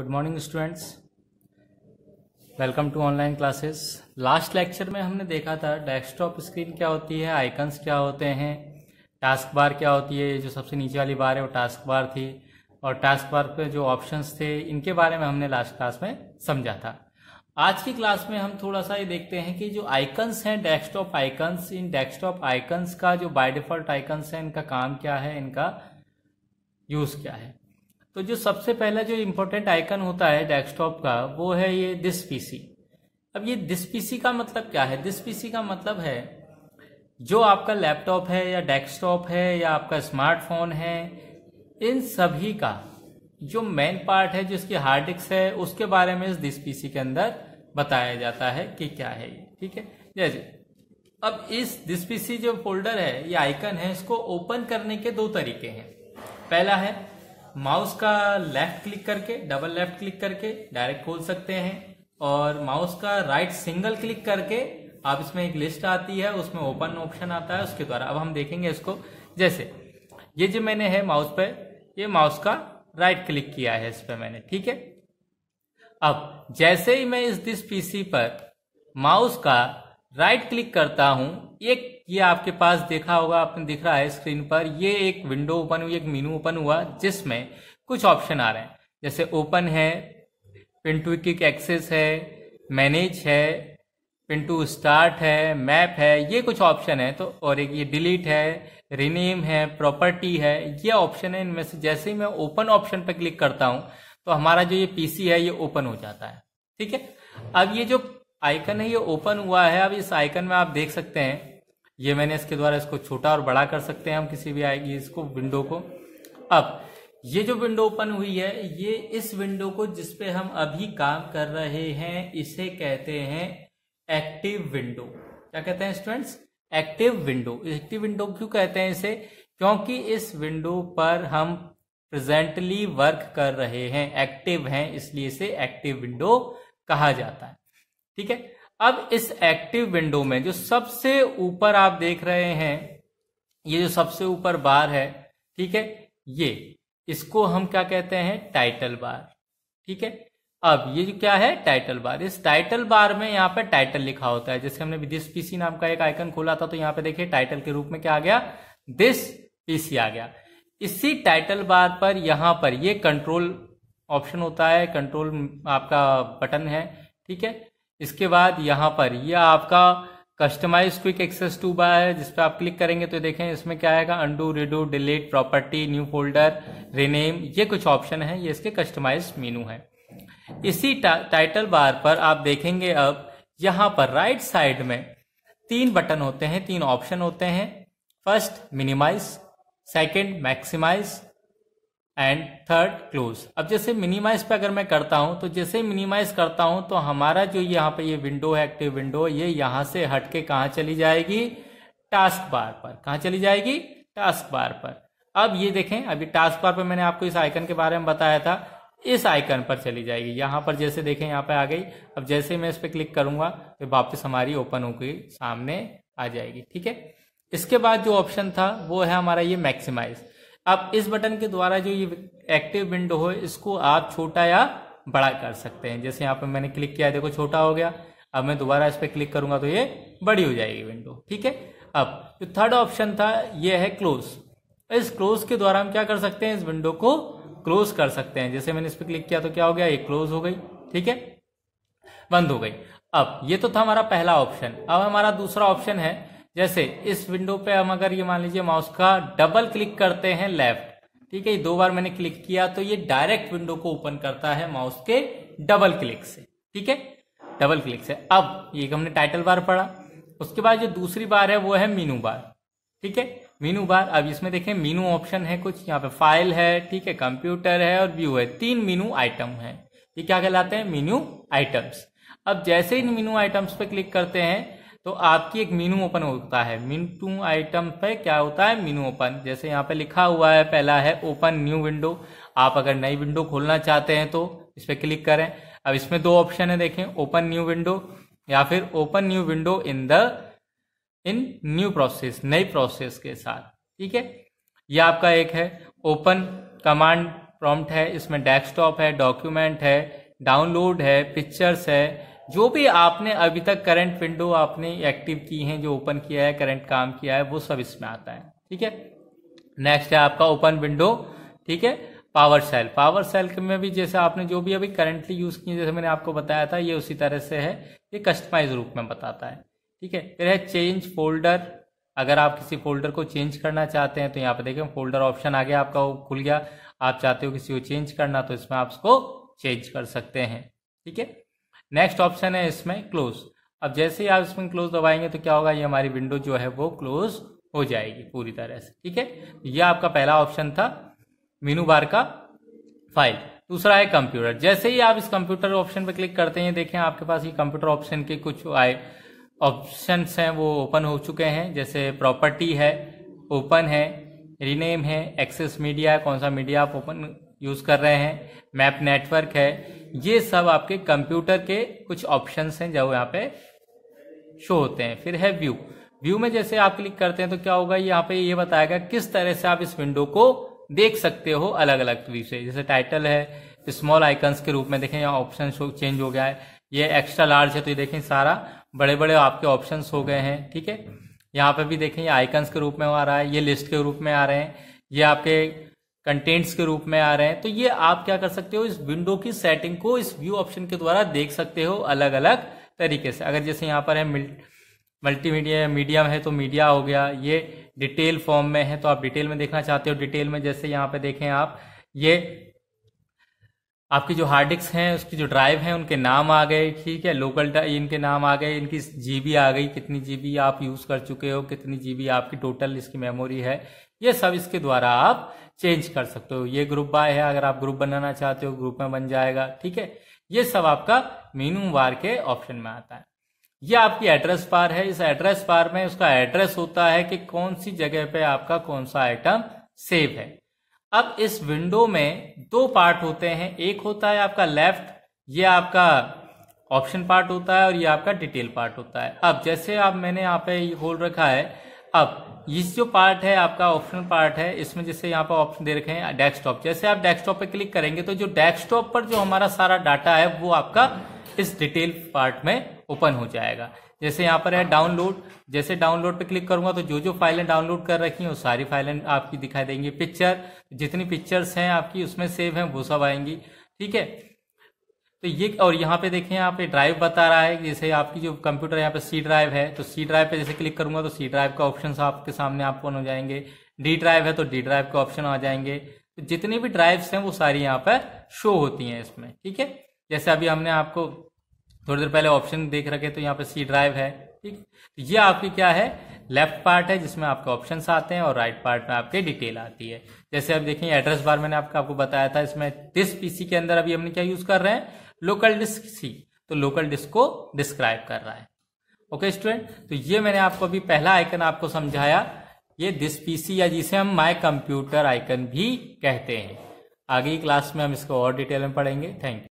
good morning students welcome to online classes last lecture में हमने देखा था डेस्कटॉप स्क्रीन क्या होती है आइकन्स क्या होते हैं टास्क बार क्या होती है जो सबसे नीचे वाली बार है वो टास्क बार थी और टास्क बार पे जो ऑप्शंस थे इनके बारे में हमने लास्ट क्लास में समझा था आज की क्लास में हम थोड़ा सा ये देखते हैं कि जो आइकन्स हैं डेस्कटॉप आइकन्स इन डेस्कटॉप आइकन्स का जो बाय डिफॉल्ट आइकन्स है इनका काम क्या है इनका यूज़ क्या है तो जो सबसे पहला जो इम्पोर्टेंट आइकन होता है डेस्कटॉप का वो है ये दिस पीसी अब ये दिस पीसी का मतलब क्या है दिस पीसी का मतलब है जो आपका लैपटॉप है या डेस्कटॉप है या आपका स्मार्टफोन है इन सभी का जो मेन पार्ट है जिसकी हार्ड डिस्क है उसके बारे में इस दिस पीसी के अंदर बताया जाता है कि क्या है ये ठीक है जैसे अब इस दिस पीसी जो फोल्डर है ये आइकन है इसको ओपन करने के दो तरीके हैं पहला है माउस का लेफ्ट क्लिक करके डबल लेफ्ट क्लिक करके डायरेक्ट खोल सकते हैं और माउस का राइट सिंगल क्लिक करके आप इसमें एक लिस्ट आती है उसमें ओपन ऑप्शन आता है उसके द्वारा अब हम देखेंगे इसको जैसे ये जो मैंने है माउस पे ये माउस का राइट क्लिक किया है इस पर मैंने ठीक है अब जैसे ही मैं इस दिस पीसी पर माउस का राइट क्लिक करता हूं एक ये आपके पास देखा होगा आपने दिख रहा है स्क्रीन पर ये एक विंडो ओपन हुई एक मीनू ओपन हुआ जिसमें कुछ ऑप्शन आ रहे हैं जैसे ओपन है पिंटू किक एक्सेस है मैनेज है पिंटू स्टार्ट है मैप है ये कुछ ऑप्शन है तो और एक ये डिलीट है रिनेम है प्रॉपर्टी है ये ऑप्शन है इनमें से जैसे ही मैं ओपन ऑप्शन पर क्लिक करता हूं तो हमारा जो ये पीसी है ये ओपन हो जाता है ठीक है अब ये जो आइकन है ये ओपन हुआ है अब इस आइकन में आप देख सकते हैं ये मैंने इसके द्वारा इसको छोटा और बड़ा कर सकते हैं हम किसी भी आएगी इसको विंडो को अब ये जो विंडो ओपन हुई है ये इस विंडो को जिसपे हम अभी काम कर रहे हैं इसे कहते हैं एक्टिव विंडो क्या कहते हैं students active window active window क्यों कहते हैं इसे क्योंकि इस विंडो पर हम प्रेजेंटली वर्क कर रहे हैं एक्टिव हैं इसलिए इसे एक्टिव विंडो कहा जाता है ठीक है अब इस एक्टिव विंडो में जो सबसे ऊपर आप देख रहे हैं ये जो सबसे ऊपर बार है ठीक है ये इसको हम क्या कहते हैं टाइटल बार ठीक है अब ये जो क्या है टाइटल बार इस टाइटल बार में यहां पे टाइटल लिखा होता है जैसे हमने दिस पीसी नाम का एक आइकन खोला था तो यहां पे देखिए टाइटल के रूप में क्या आ गया दिस पीसी आ गया इसी टाइटल बार पर यहां पर ये कंट्रोल ऑप्शन होता है कंट्रोल आपका बटन है ठीक है इसके बाद यहाँ पर ये आपका customize quick access toolbar है जिस पर आप क्लिक करेंगे तो देखें इसमें क्या आएगा undo redo delete property new folder rename ये कुछ ऑप्शन है ये इसके कस्टमाइज मीनू है इसी टा, टाइटल बार पर आप देखेंगे अब यहाँ पर राइट साइड में तीन बटन होते हैं तीन ऑप्शन होते हैं first minimize second maximize and third close अब जैसे मिनिमाइज पे अगर मैं करता हूं तो जैसे मिनिमाइज करता हूं तो हमारा जो यहाँ पे ये विंडो है एक्टिव विंडो ये यहां से हट के कहा चली जाएगी टास्क बार पर कहा चली जाएगी टास्क बार पर अब ये देखें अभी टास्क बार पर मैंने आपको इस आइकन के बारे में बताया था इस आइकन पर चली जाएगी यहां पर जैसे देखें यहां पर आ गई अब जैसे मैं इस पर क्लिक करूंगा तो वापस हमारी ओपन गई सामने आ जाएगी ठीक है इसके बाद जो ऑप्शन था वो है हमारा ये मैक्सिमाइज अब इस बटन के द्वारा जो ये एक्टिव विंडो हो इसको आप छोटा या बड़ा कर सकते हैं जैसे यहाँ पर मैंने क्लिक किया देखो छोटा हो गया अब मैं दोबारा इस पर क्लिक करूंगा तो ये बड़ी हो जाएगी विंडो ठीक है अब जो थर्ड ऑप्शन था ये है क्लोज इस क्लोज के द्वारा हम क्या कर सकते हैं इस विंडो को क्लोज कर सकते हैं जैसे मैंने इस पर क्लिक किया तो क्या हो गया ये क्लोज हो गई ठीक है बंद हो गई अब ये तो था हमारा पहला ऑप्शन अब हमारा दूसरा ऑप्शन है जैसे इस विंडो पे हम अगर ये मान लीजिए माउस का डबल क्लिक करते हैं लेफ्ट ठीक है दो बार मैंने क्लिक किया तो ये डायरेक्ट विंडो को ओपन करता है माउस के डबल क्लिक से ठीक है डबल क्लिक से अब ये हमने टाइटल बार पढ़ा उसके बाद जो दूसरी बार है वो है मीनू बार ठीक है मीनू बार अब इसमें देखें मीनू ऑप्शन है कुछ यहाँ पे फाइल है ठीक है कंप्यूटर है और व्यू है तीन मीनू आइटम है ये क्या कहलाते हैं मीनू आइटम्स अब जैसे इन मीनू आइटम्स पे क्लिक करते हैं तो आपकी एक मीनू ओपन होता है मीन टू आइटम पे क्या होता है मीनू ओपन जैसे यहाँ पे लिखा हुआ है पहला है ओपन न्यू विंडो आप अगर नई विंडो खोलना चाहते हैं तो इस पर क्लिक करें अब इसमें दो ऑप्शन है देखें ओपन न्यू विंडो या फिर open new window in the in new process नई प्रोसेस के साथ ठीक है यह आपका एक है ओपन कमांड प्रॉम्प्ट है इसमें डेस्कटॉप है डॉक्यूमेंट है डाउनलोड है पिक्चर्स है जो भी आपने अभी तक करंट विंडो आपने एक्टिव की है जो ओपन किया है करंट काम किया है वो सब इसमें आता है ठीक है नेक्स्ट है आपका ओपन विंडो ठीक है पावर सेल पावर सेल में भी जैसे आपने जो भी अभी करंटली यूज किए जैसे मैंने आपको बताया था ये उसी तरह से है ये कस्टमाइज रूप में बताता है ठीक है फिर है चेंज फोल्डर अगर आप किसी फोल्डर को चेंज करना चाहते हैं तो यहाँ पे देखें फोल्डर ऑप्शन आ गया आपका खुल गया आप चाहते हो किसी को चेंज करना तो इसमें आप उसको चेंज कर सकते हैं ठीक है नेक्स्ट ऑप्शन है इसमें क्लोज अब जैसे ही आप इसमें क्लोज दबाएंगे तो क्या होगा ये हमारी विंडो जो है वो क्लोज हो जाएगी पूरी तरह से ठीक है यह आपका पहला ऑप्शन था मीनू बार का फाइल दूसरा है कंप्यूटर जैसे ही आप इस कंप्यूटर ऑप्शन पर क्लिक करते हैं देखें आपके पास ये कंप्यूटर ऑप्शन के कुछ आए ऑप्शन हैं वो ओपन हो चुके हैं जैसे प्रॉपर्टी है ओपन है रीनेम है एक्सेस मीडिया कौन सा मीडिया आप ओपन यूज़ कर रहे हैं मैप नेटवर्क है ये सब आपके कंप्यूटर के कुछ ऑप्शंस हैं जो यहाँ पे शो होते हैं फिर है व्यू व्यू में जैसे आप क्लिक करते हैं तो क्या होगा यहाँ पे ये बताएगा किस तरह से आप इस विंडो को देख सकते हो अलग अलग व्यू से जैसे टाइटल है स्मॉल आइकन्स के रूप में देखें यहाँ ऑप्शन चेंज हो गया है ये एक्स्ट्रा लार्ज है तो ये देखें सारा बड़े बड़े आपके ऑप्शन हो गए हैं ठीक है यहाँ पे भी देखें ये आइकन्स के रूप में आ रहा है ये लिस्ट के रूप में आ रहे हैं ये आपके कंटेंट्स के रूप में आ रहे हैं तो ये आप क्या कर सकते हो इस विंडो की सेटिंग को इस व्यू ऑप्शन के द्वारा देख सकते हो अलग अलग तरीके से अगर जैसे यहाँ पर है मल्टीमीडिया मीडिया है तो मीडिया हो गया ये डिटेल फॉर्म में है तो आप डिटेल में देखना चाहते हो डिटेल में जैसे यहाँ पे देखें आप ये आपकी जो हार्ड डिस्क हैं उसकी जो ड्राइव है उनके नाम आ गए ठीक है लोकल इनके नाम आ गए इनकी जीबी आ गई कितनी जीबी आप यूज़ कर चुके हो कितनी जीबी आपकी टोटल इसकी मेमोरी है ये सब इसके द्वारा आप चेंज कर सकते हो ये ग्रुप बाय है अगर आप ग्रुप बनाना चाहते हो ग्रुप में बन जाएगा ठीक है ये सब आपका मीनू बार के ऑप्शन में आता है ये आपकी एड्रेस बार है इस एड्रेस बार में उसका एड्रेस होता है कि कौन सी जगह पे आपका कौन सा आइटम सेव है अब इस विंडो में दो पार्ट होते हैं एक होता है आपका लेफ्ट ये आपका ऑप्शन पार्ट होता है और ये आपका डिटेल पार्ट होता है अब जैसे आप मैंने यहाँ पे होल्ड रखा है अब ये जो पार्ट है आपका ऑप्शन पार्ट है इसमें जैसे यहाँ पर ऑप्शन दे रखे हैं डेस्कटॉप जैसे आप डेस्कटॉप पे क्लिक करेंगे तो जो डेस्कटॉप पर जो हमारा सारा डाटा है वो आपका इस डिटेल पार्ट में ओपन हो जाएगा जैसे यहाँ पर है डाउनलोड जैसे डाउनलोड पे क्लिक करूंगा तो जो जो फाइलें डाउनलोड कर रखी हैं वो सारी फाइलें आपकी दिखाई देंगी पिक्चर जितनी पिक्चर्स हैं आपकी उसमें सेव हैं वो सब आएंगी ठीक है तो ये और यहाँ पे देखें यहाँ पे ड्राइव बता रहा है जैसे आपकी जो कंप्यूटर यहाँ पे सी ड्राइव है तो सी ड्राइव पे जैसे क्लिक करूंगा तो सी ड्राइव का ऑप्शन आपके सामने आपको हो जाएंगे डी ड्राइव है तो डी ड्राइव के ऑप्शन आ जाएंगे तो जितनी भी ड्राइव्स हैं वो सारी यहाँ पर शो होती हैं इसमें ठीक है जैसे अभी हमने आपको थोड़ी देर पहले ऑप्शन देख रखे तो यहाँ पे सी ड्राइव है ठीक तो ये आपकी क्या है लेफ्ट पार्ट है जिसमें आपके ऑप्शन आते हैं और राइट पार्ट में आपके डिटेल आती है जैसे आप देखें एड्रेस बार मैंने आपको बताया था इसमें दिस पीसी के अंदर अभी हमने क्या यूज कर रहे हैं लोकल डिस्क सी तो लोकल डिस्क को डिस्क्राइब कर रहा है ओके स्टूडेंट तो ये मैंने आपको अभी पहला आइकन आपको समझाया ये दिस पीसी या जिसे हम माई कंप्यूटर आइकन भी कहते हैं आगे क्लास में हम इसको और डिटेल में पढ़ेंगे थैंक यू